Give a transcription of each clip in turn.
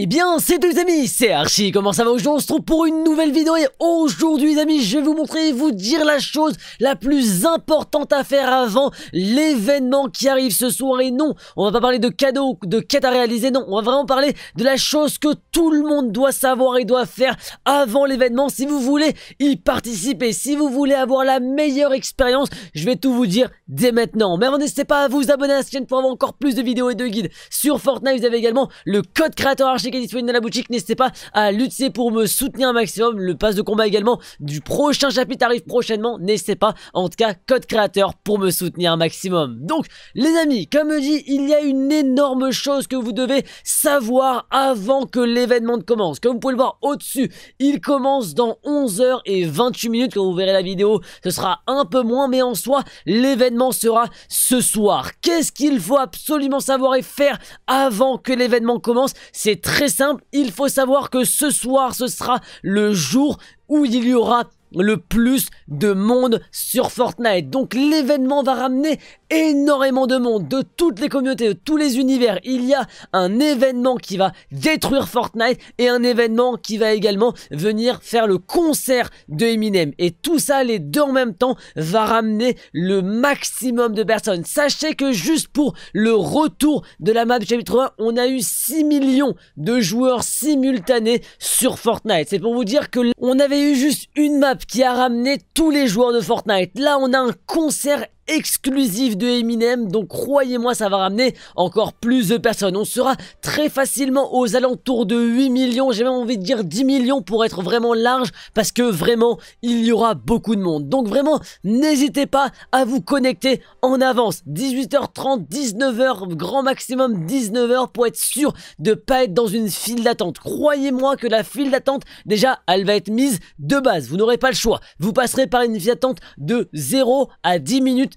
Eh bien, c'est les amis, c'est Archie, comment ça va Aujourd'hui, on se trouve pour une nouvelle vidéo et aujourd'hui, les amis, je vais vous montrer, et vous dire la chose la plus importante à faire avant l'événement qui arrive ce soir. Et non, on va pas parler de cadeaux, de quêtes à réaliser, non, on va vraiment parler de la chose que tout le monde doit savoir et doit faire avant l'événement si vous voulez y participer, si vous voulez avoir la meilleure expérience, je vais tout vous dire dès maintenant. Mais n'hésitez pas à vous abonner à la chaîne pour avoir encore plus de vidéos et de guides sur Fortnite, vous avez également le code créateur Archie qui est disponible dans la boutique. N'hésitez pas à lutter pour me soutenir un maximum. Le pass de combat également du prochain chapitre arrive prochainement. N'hésitez pas, en tout cas, code créateur pour me soutenir un maximum. Donc, les amis, comme je dis, il y a une énorme chose que vous devez savoir avant que l'événement commence. Comme vous pouvez le voir au-dessus, il commence dans 11h et 28 minutes. Quand vous verrez la vidéo, ce sera un peu moins, mais en soi, l'événement sera ce soir. Qu'est-ce qu'il faut absolument savoir et faire avant que l'événement commence C'est très très simple, il faut savoir que ce soir, ce sera le jour où il y aura le plus de monde sur Fortnite. Donc l'événement va ramener énormément de monde, de toutes les communautés, de tous les univers. Il y a un événement qui va détruire Fortnite et un événement qui va également venir faire le concert de Eminem. Et tout ça, les deux en même temps, va ramener le maximum de personnes. Sachez que juste pour le retour de la map chapitre 1, on a eu 6 millions de joueurs simultanés sur Fortnite. C'est pour vous dire que on avait eu juste une map qui a ramené tous les joueurs de Fortnite. Là, on a un concert exclusif de Eminem, donc croyez-moi, ça va ramener encore plus de personnes. On sera très facilement aux alentours de 8 millions, j'ai même envie de dire 10 millions pour être vraiment large, parce que vraiment, il y aura beaucoup de monde. Donc vraiment, n'hésitez pas à vous connecter en avance. 18h30, 19h, grand maximum 19h pour être sûr de pas être dans une file d'attente. Croyez-moi que la file d'attente, déjà, elle va être mise de base. Vous n'aurez pas le choix. Vous passerez par une file d'attente de 0 à 10 minutes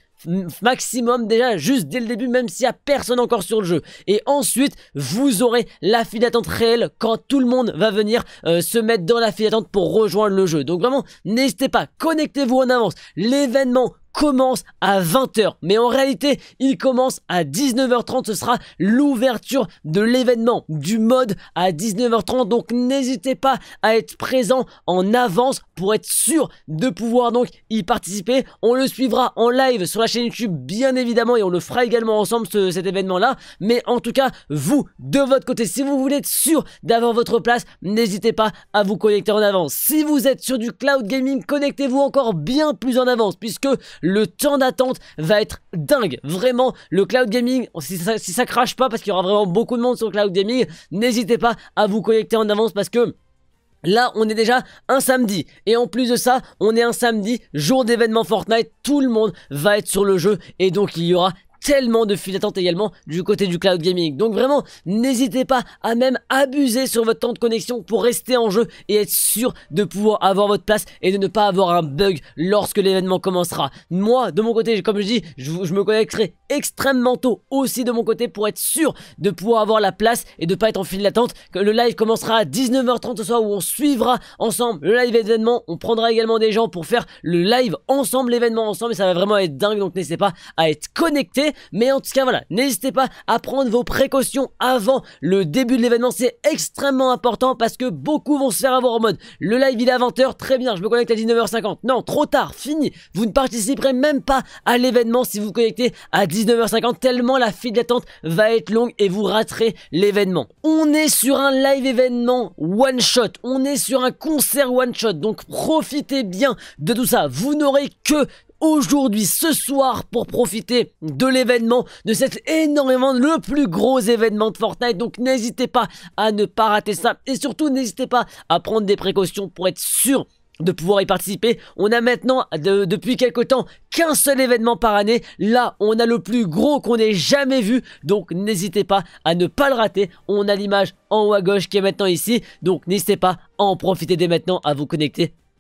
maximum déjà, juste dès le début, même s'il y a personne encore sur le jeu. Et ensuite, vous aurez la file d'attente réelle quand tout le monde va venir euh, se mettre dans la file d'attente pour rejoindre le jeu. Donc vraiment, n'hésitez pas, connectez-vous en avance. L'événement commence à 20h. Mais en réalité, il commence à 19h30. Ce sera l'ouverture de l'événement du mode à 19h30. Donc n'hésitez pas à être présent en avance pour être sûr de pouvoir donc y participer. On le suivra en live sur la chaîne YouTube bien évidemment et on le fera également ensemble cet événement là. Mais en tout cas, vous de votre côté, si vous voulez être sûr d'avoir votre place, n'hésitez pas à vous connecter en avance. Si vous êtes sur du cloud gaming, connectez-vous encore bien plus en avance puisque le temps d'attente va être dingue. Vraiment, le cloud gaming, si ça, crache pas, parce qu'il y aura vraiment beaucoup de monde sur le cloud gaming, n'hésitez pas à vous connecter en avance parce que... Là, on est déjà un samedi. Et en plus de ça, on est un samedi, jour d'événement Fortnite. Tout le monde va être sur le jeu. Et donc, il y aura tellement de files d'attente également du côté du cloud gaming. Donc vraiment, n'hésitez pas à même abuser sur votre temps de connexion pour rester en jeu et être sûr de pouvoir avoir votre place et de ne pas avoir un bug lorsque l'événement commencera. Moi, de mon côté, comme je dis, je, me connecterai extrêmement tôt aussi de mon côté pour être sûr de pouvoir avoir la place et de pas être en file d'attente. Le live commencera à 19h30 ce soir où on suivra ensemble le live événement. On prendra également des gens pour faire le live ensemble, l'événement ensemble et ça va vraiment être dingue. Donc n'hésitez pas à être connecté mais en tout cas voilà, n'hésitez pas à prendre vos précautions avant le début de l'événement, c'est extrêmement important parce que beaucoup vont se faire avoir en mode le live il est à 20h, très bien, je me connecte à 19h50. Non, trop tard, fini. Vous ne participerez même pas à l'événement si vous vous connectez à 19h50 tellement la file d'attente va être longue et vous raterez l'événement. On est sur un live événement one shot, on est sur un concert one shot, donc profitez bien de tout ça. Vous n'aurez que aujourd'hui, ce soir, pour profiter de l'événement, de cet énormément, le plus gros événement de Fortnite. Donc n'hésitez pas à ne pas rater ça. Et surtout, n'hésitez pas à prendre des précautions pour être sûr de pouvoir y participer. On a maintenant, depuis quelque temps, qu'un seul événement par année. Là, on a le plus gros qu'on ait jamais vu. Donc, n'hésitez pas à ne pas le rater. On a l'image en haut à gauche qui est maintenant ici. Donc, n'hésitez pas à en profiter dès maintenant, à vous connecter